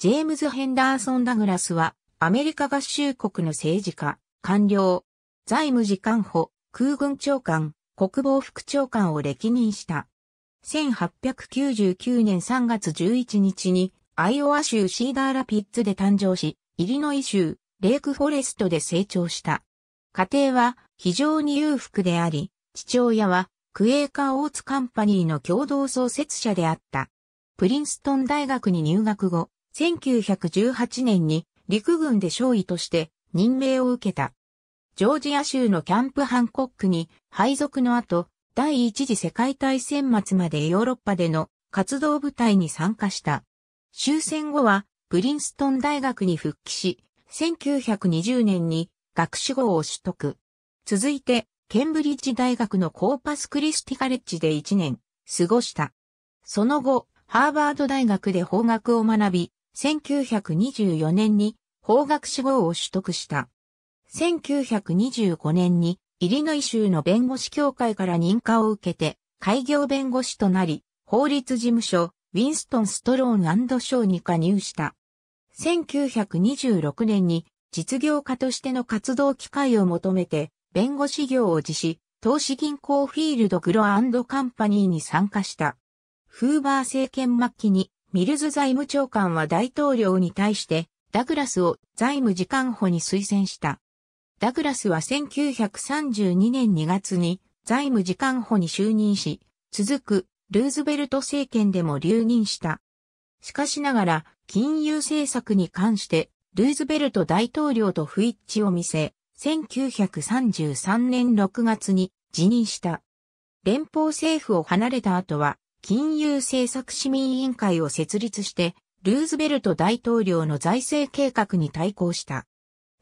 ジェームズ・ヘンダーソン・ダグラスは、アメリカ合衆国の政治家、官僚、財務次官補、空軍長官、国防副長官を歴任した。1899年3月11日に、アイオワ州シーダーラピッツで誕生し、イリノイ州、レイクフォレストで成長した。家庭は非常に裕福であり、父親はクエーカーオーツカンパニーの共同創設者であった。プリンストン大学に入学後、1918年に陸軍で少尉として任命を受けた。ジョージア州のキャンプハンコックに配属の後、第一次世界大戦末までヨーロッパでの活動部隊に参加した。終戦後はプリンストン大学に復帰し、1920年に学士号を取得。続いて、ケンブリッジ大学のコーパスクリスティカレッジで1年過ごした。その後、ハーバード大学で法学を学び、1924年に法学士号を取得した。1925年にイリノイ州の弁護士協会から認可を受けて、開業弁護士となり、法律事務所、ウィンストン・ストローンショーに加入した。1926年に実業家としての活動機会を求めて、弁護士業を辞し、投資銀行フィールド・グロカンパニーに参加した。フーバー政権末期にミルズ財務長官は大統領に対してダグラスを財務次官補に推薦した。ダグラスは1932年2月に財務次官補に就任し、続くルーズベルト政権でも留任した。しかしながら金融政策に関してルーズベルト大統領と不一致を見せ、1933年6月に辞任した。連邦政府を離れた後は金融政策市民委員会を設立して、ルーズベルト大統領の財政計画に対抗した。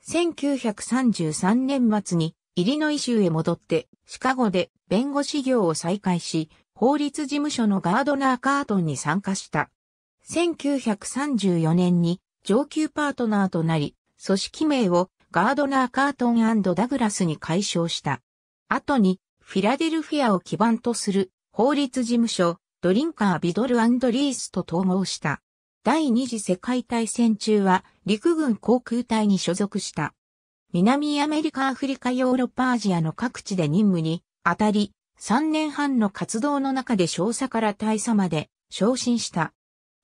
1933年末にイリノイ州へ戻って、シカゴで弁護士業を再開し、法律事務所のガードナー・カートンに参加した。1934年に上級パートナーとなり、組織名をガードナー・カートンダグラスに解消した。後にフィラデルフィアを基盤とする法律事務所ドリンカー・ビドルリースと統合した。第二次世界大戦中は陸軍航空隊に所属した。南アメリカ、アフリカ、ヨーロッパ、アジアの各地で任務に当たり、3年半の活動の中で少佐から大佐まで昇進した。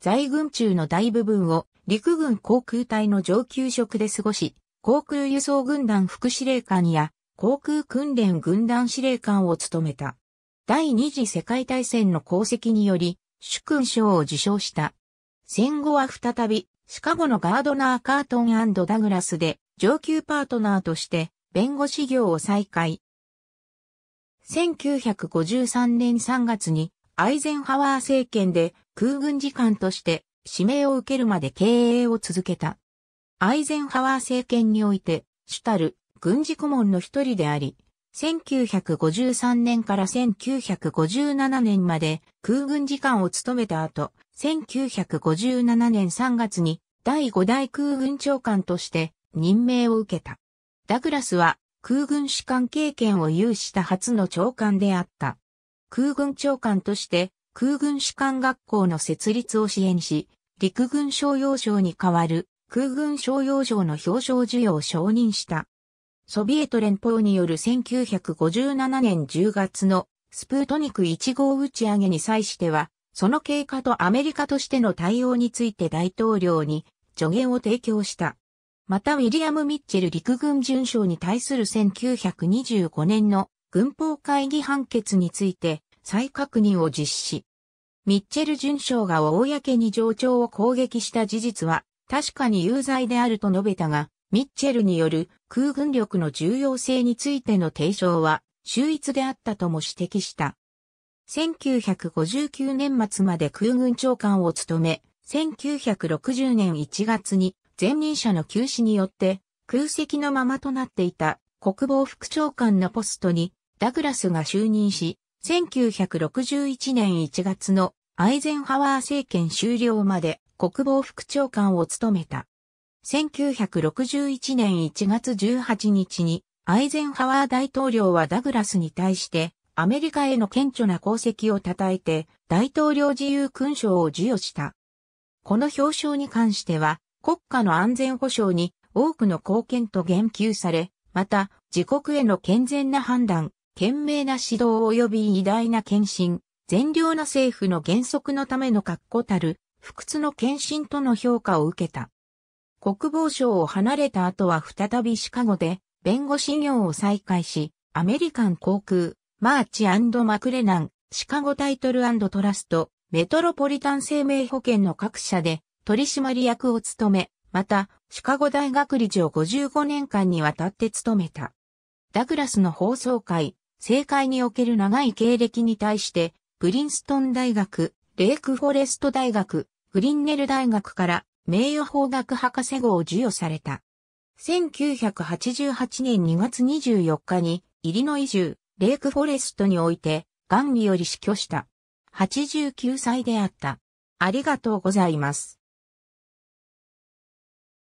在軍中の大部分を陸軍航空隊の上級職で過ごし、航空輸送軍団副司令官や航空訓練軍団司令官を務めた。第二次世界大戦の功績により、主勲章を受章した。戦後は再び、シカゴのガードナー・カートンダグラスで、上級パートナーとして、弁護士業を再開。1953年3月に、アイゼンハワー政権で、空軍次官として、指名を受けるまで経営を続けた。アイゼンハワー政権において、主たる軍事顧問の一人であり、1953年から1957年まで空軍次官を務めた後、1957年3月に第5代空軍長官として任命を受けた。ダグラスは空軍士官経験を有した初の長官であった。空軍長官として空軍士官学校の設立を支援し、陸軍商用賞に代わる空軍商用賞の表彰授与を承認した。ソビエト連邦による1957年10月のスプートニク1号打ち上げに際しては、その経過とアメリカとしての対応について大統領に助言を提供した。またウィリアム・ミッチェル陸軍准将に対する1925年の軍法会議判決について再確認を実施。ミッチェル准将が公に上長を攻撃した事実は確かに有罪であると述べたが、ミッチェルによる空軍力の重要性についての提唱は、秀逸であったとも指摘した。1959年末まで空軍長官を務め、1960年1月に前任者の休止によって空席のままとなっていた国防副長官のポストにダグラスが就任し、1961年1月のアイゼンハワー政権終了まで国防副長官を務めた。1961年1月18日に、アイゼンハワー大統領はダグラスに対して、アメリカへの顕著な功績を称えて、大統領自由勲章を授与した。この表彰に関しては、国家の安全保障に多くの貢献と言及され、また、自国への健全な判断、賢明な指導及び偉大な献身、善良な政府の原則のための確固たる、不屈の献身との評価を受けた。国防省を離れた後は再びシカゴで弁護士業を再開し、アメリカン航空、マーチマクレナン、シカゴタイトルトラスト、メトロポリタン生命保険の各社で取締役を務め、また、シカゴ大学理事を55年間にわたって務めた。ダグラスの放送会、政界における長い経歴に対して、プリンストン大学、レイクフォレスト大学、グリンネル大学から名誉法学博士号を授与された。1988年2月24日に、イリノイ州、レイクフォレストにおいて、癌により死去した。89歳であった。ありがとうございます。